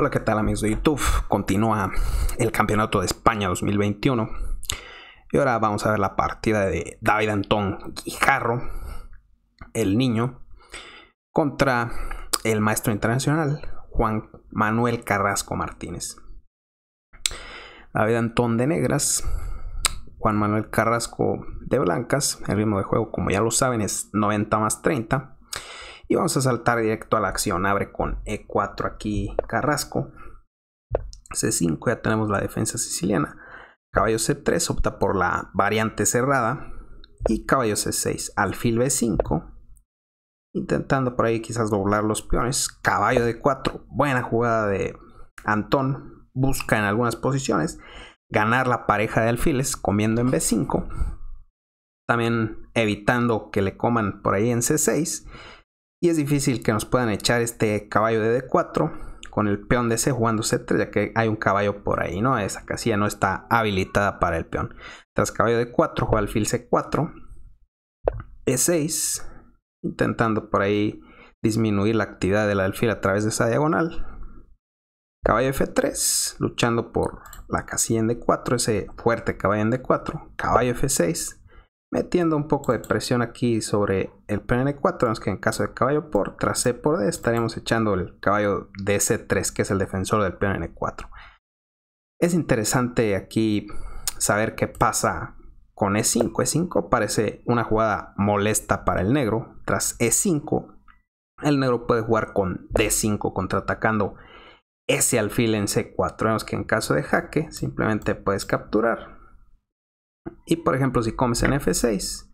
Hola, ¿qué tal amigos de YouTube? Continúa el Campeonato de España 2021. Y ahora vamos a ver la partida de David Antón Guijarro, el niño, contra el maestro internacional Juan Manuel Carrasco Martínez. David Antón de negras, Juan Manuel Carrasco de blancas. El ritmo de juego, como ya lo saben, es 90 más 30. Y vamos a saltar directo a la acción. Abre con E4 aquí Carrasco. C5, ya tenemos la defensa siciliana. Caballo C3 opta por la variante cerrada. Y caballo C6, alfil B5. Intentando por ahí quizás doblar los peones. Caballo D4, buena jugada de Antón. Busca en algunas posiciones ganar la pareja de alfiles comiendo en B5. También evitando que le coman por ahí en C6 y es difícil que nos puedan echar este caballo de D4 con el peón de C jugando C3, ya que hay un caballo por ahí, ¿no? Esa casilla no está habilitada para el peón. Tras caballo de 4, juega alfil C4, E6, intentando por ahí disminuir la actividad del alfil a través de esa diagonal. Caballo F3, luchando por la casilla en D4, ese fuerte caballo en D4. Caballo F6, metiendo un poco de presión aquí sobre el pnn 4 Vemos que en caso de caballo por tras C por D estaríamos echando el caballo DC3, que es el defensor del pnn 4 Es interesante aquí saber qué pasa con E5. E5 parece una jugada molesta para el negro. Tras E5, el negro puede jugar con D5 contraatacando ese alfil en C4. Vemos que en caso de jaque simplemente puedes capturar y por ejemplo, si comes en F6,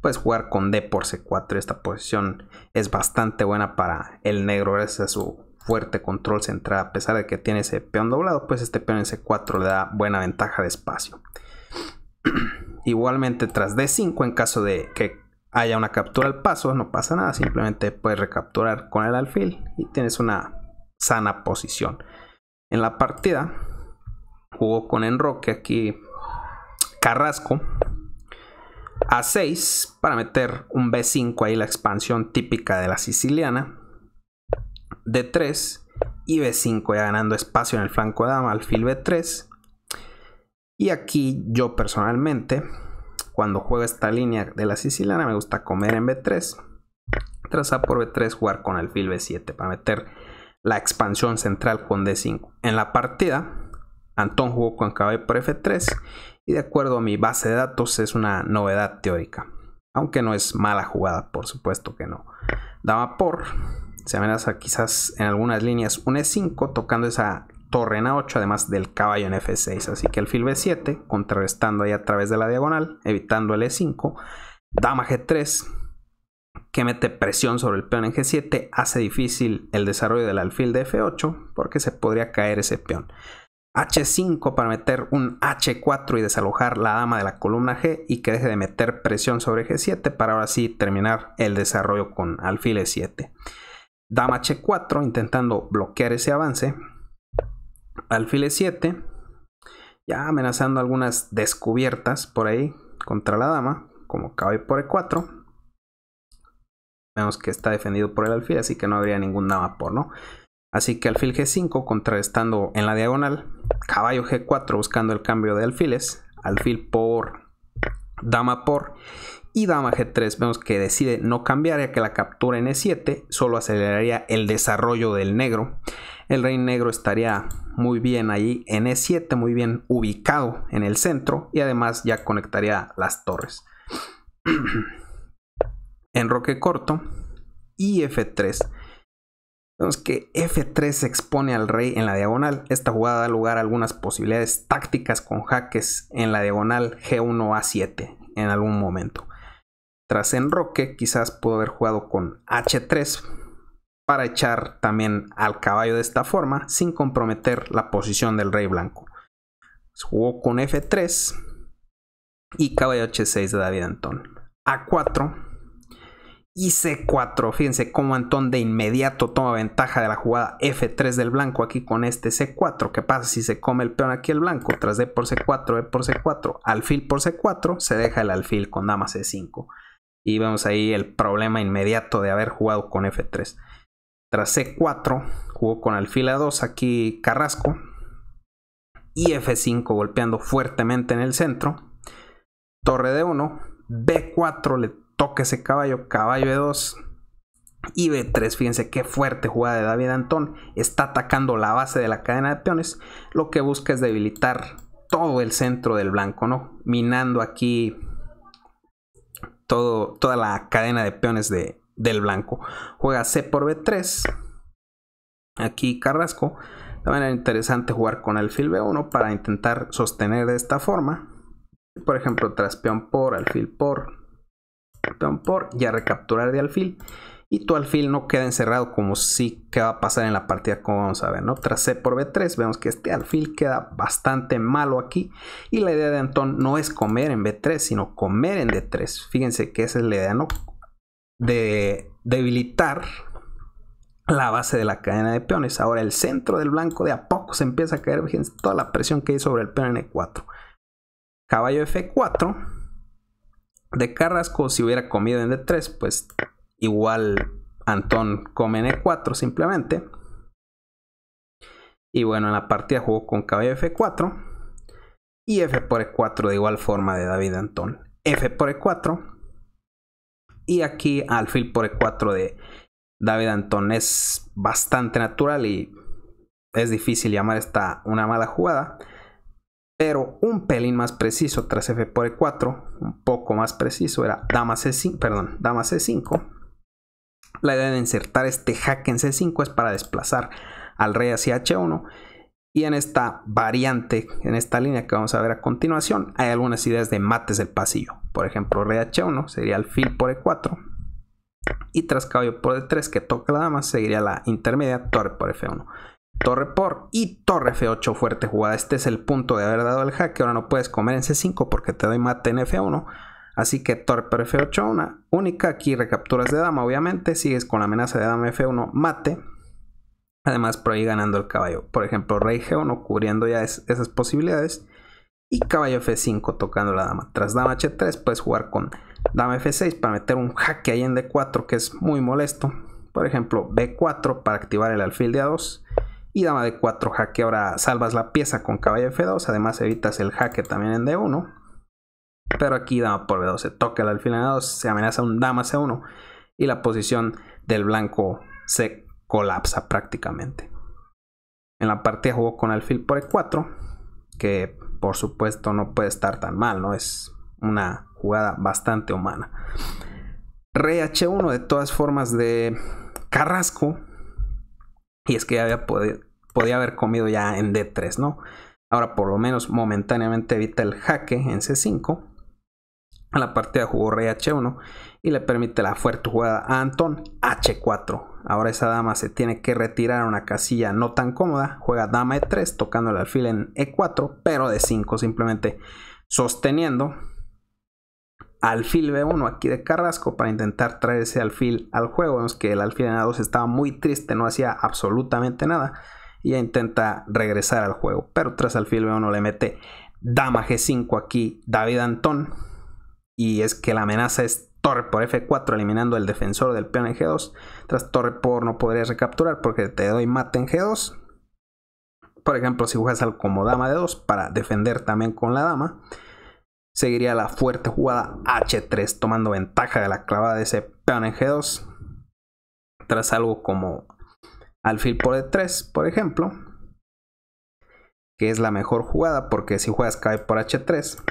puedes jugar con D por C4. Esta posición es bastante buena para el negro gracias a su fuerte control central. A pesar de que tiene ese peón doblado, pues este peón en C4 le da buena ventaja de espacio. Igualmente tras D5, en caso de que haya una captura al paso, no pasa nada. Simplemente puedes recapturar con el alfil y tienes una sana posición. En la partida jugó con Enroque. Aquí Carrasco a 6 para meter un B5 ahí la expansión típica de la siciliana. D3 y B5 ya ganando espacio en el flanco de dama, alfil B3. Y aquí yo personalmente, cuando juego esta línea de la siciliana, me gusta comer en B3. Trazar por B3, jugar con alfil B7 para meter la expansión central con D5. En la partida, Antón jugó con caballo por F3 y de acuerdo a mi base de datos es una novedad teórica. Aunque no es mala jugada, por supuesto que no. Dama por. Se amenaza quizás en algunas líneas un E5 tocando esa torre en A8 además del caballo en F6. Así que el fil B7 contrarrestando ahí a través de la diagonal, evitando el E5. Dama G3 que mete presión sobre el peón en G7 hace difícil el desarrollo del alfil de F8 porque se podría caer ese peón. H5 para meter un H4 y desalojar la dama de la columna G y que deje de meter presión sobre G7 para ahora sí terminar el desarrollo con alfil 7 e Dama H4 intentando bloquear ese avance. Alfil 7 e ya amenazando algunas descubiertas por ahí contra la dama como cabe por E4. Vemos que está defendido por el alfil, así que no habría ningún dama por, ¿no? Así que alfil G5 contrarrestando en la diagonal, caballo G4 buscando el cambio de alfiles, alfil por dama por y dama G3 vemos que decide no cambiar ya que la captura en E7 solo aceleraría el desarrollo del negro. El rey negro estaría muy bien allí en E7, muy bien ubicado en el centro y además ya conectaría las torres. Enroque corto y F3 Vemos que F3 expone al rey en la diagonal. Esta jugada da lugar a algunas posibilidades tácticas con jaques en la diagonal G1 A7 en algún momento. Tras enroque, quizás pudo haber jugado con H3 para echar también al caballo de esta forma sin comprometer la posición del rey blanco. Jugó con F3 y caballo H6 de David Antón. A4 y C4. Fíjense cómo Antón de inmediato toma ventaja de la jugada F3 del blanco aquí con este C4. ¿Qué pasa si se come el peón aquí el blanco? Tras D por C4, E por C4, alfil por C4, se deja el alfil con dama C5. Y vemos ahí el problema inmediato de haber jugado con F3. Tras C4, jugó con alfil A2 aquí Carrasco. Y F5 golpeando fuertemente en el centro. Torre D1, B4 le toca ese caballo, caballo b 2 y B3. Fíjense qué fuerte jugada de David Antón. Está atacando la base de la cadena de peones. Lo que busca es debilitar todo el centro del blanco, ¿no? Minando aquí todo, toda la cadena de peones de, del blanco. Juega C por B3. Aquí Carrasco. También era interesante jugar con alfil B1 para intentar sostener de esta forma. Por ejemplo, tras peón por, alfil por, por ya recapturar de alfil. Y tu alfil no queda encerrado como si que va a pasar en la partida como vamos a ver, ¿no? Tras C por B3 vemos que este alfil queda bastante malo aquí. Y la idea de Antón no es comer en B3, sino comer en D3. Fíjense que esa es la idea, ¿no? De debilitar la base de la cadena de peones. Ahora el centro del blanco de a poco se empieza a caer, fíjense, toda la presión que hay sobre el peón e 4 Caballo F4 de Carrasco, si hubiera comido en D3, pues igual Antón come en E4 simplemente. Y bueno, en la partida jugó con caballo F4. Y F por E4 de igual forma de David Antón. F por E4. Y aquí alfil por E4 de David Antón. Es bastante natural y es difícil llamar esta una mala jugada pero un pelín más preciso tras F por E4, un poco más preciso, era dama C5, perdón, dama C5. La idea de insertar este jaque en C5 es para desplazar al rey hacia H1 y en esta variante, en esta línea que vamos a ver a continuación, hay algunas ideas de mates del pasillo. Por ejemplo, rey H1 sería alfil por E4. Y tras caballo por e 3 que toca la dama seguiría la intermedia torre por F1. Torre por y torre F8 fuerte jugada. Este es el punto de haber dado el jaque. Ahora no puedes comer en C5 porque te doy mate en F1. Así que torre por F8 una única. Aquí recapturas de dama obviamente. Sigues con la amenaza de dama F1 mate. Además por ahí ganando el caballo. Por ejemplo rey G1 cubriendo ya esas posibilidades. Y caballo F5 tocando la dama. Tras dama H3 puedes jugar con dama F6 para meter un jaque ahí en D4 que es muy molesto. Por ejemplo B4 para activar el alfil de A2 y dama de 4 jaque. Ahora salvas la pieza con caballo F2, además evitas el jaque también en D1. Pero aquí dama por B2, se toca el alfil en d 2 se amenaza un dama C1 y la posición del blanco se colapsa prácticamente. En la partida jugó con alfil por E4, que por supuesto no puede estar tan mal, ¿no? Es una jugada bastante humana. Rey H1 de todas formas de Carrasco. Y es que ya había podido, podía haber comido ya en D3, ¿no? Ahora por lo menos momentáneamente evita el jaque en C5. A la partida jugó rey H1 y le permite la fuerte jugada a Antón H4. Ahora esa dama se tiene que retirar a una casilla no tan cómoda. Juega dama E3 tocando el alfil en E4 pero de 5 simplemente sosteniendo alfil B1 aquí de Carrasco para intentar traer ese alfil al juego. Vemos que el alfil en A2 estaba muy triste, no hacía absolutamente nada y intenta regresar al juego. Pero tras alfil filme 1 le mete dama G5 aquí David Antón. Y es que la amenaza es torre por F4 eliminando el defensor del peón en G2. Tras torre por no podrías recapturar porque te doy mate en G2. Por ejemplo, si juegas algo como dama de 2 para defender también con la dama, seguiría la fuerte jugada H3 tomando ventaja de la clavada de ese peón en G2. Tras algo como alfil por E3, por ejemplo, que es la mejor jugada porque si juegas K e por H3,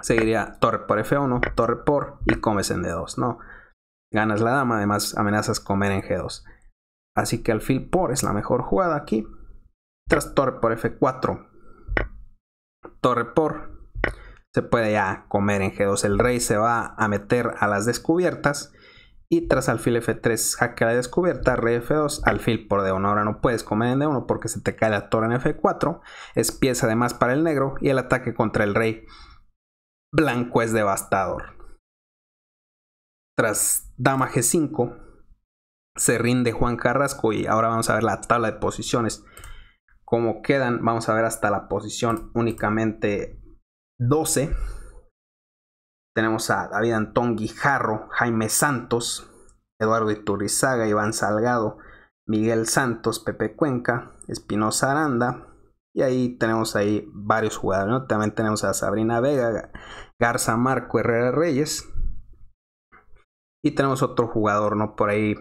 seguiría torre por F1, torre por y comes en D2, ¿no? Ganas la dama, además amenazas comer en G2. Así que alfil por es la mejor jugada aquí. Tras torre por F4, torre por, se puede ya comer en G2. El rey se va a meter a las descubiertas y tras alfil F3 hacker descubierta, rey F2, alfil por de 1 Ahora no puedes comer en D1 porque se te cae la torre en F4. Es pieza además para el negro y el ataque contra el rey blanco es devastador. Tras dama G5, se rinde Juan Carrasco y ahora vamos a ver la tabla de posiciones. Como quedan, vamos a ver hasta la posición únicamente 12. Tenemos a David Antón Guijarro, Jaime Santos, Eduardo Iturrizaga, Iván Salgado, Miguel Santos, Pepe Cuenca, Espinosa Aranda. Y ahí tenemos ahí varios jugadores, También tenemos a Sabrina Vega, Garza Marco Herrera Reyes. Y tenemos otro jugador, ¿no? Por ahí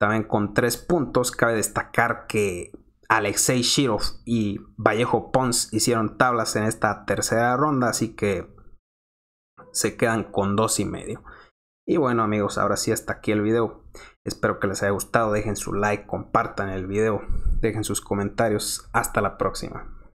también con tres puntos. Cabe destacar que Alexei Shirov y Vallejo Pons hicieron tablas en esta tercera ronda, así que se quedan con dos y medio. Y bueno amigos, ahora sí hasta aquí el video. Espero que les haya gustado, dejen su like, compartan el video, dejen sus comentarios. Hasta la próxima.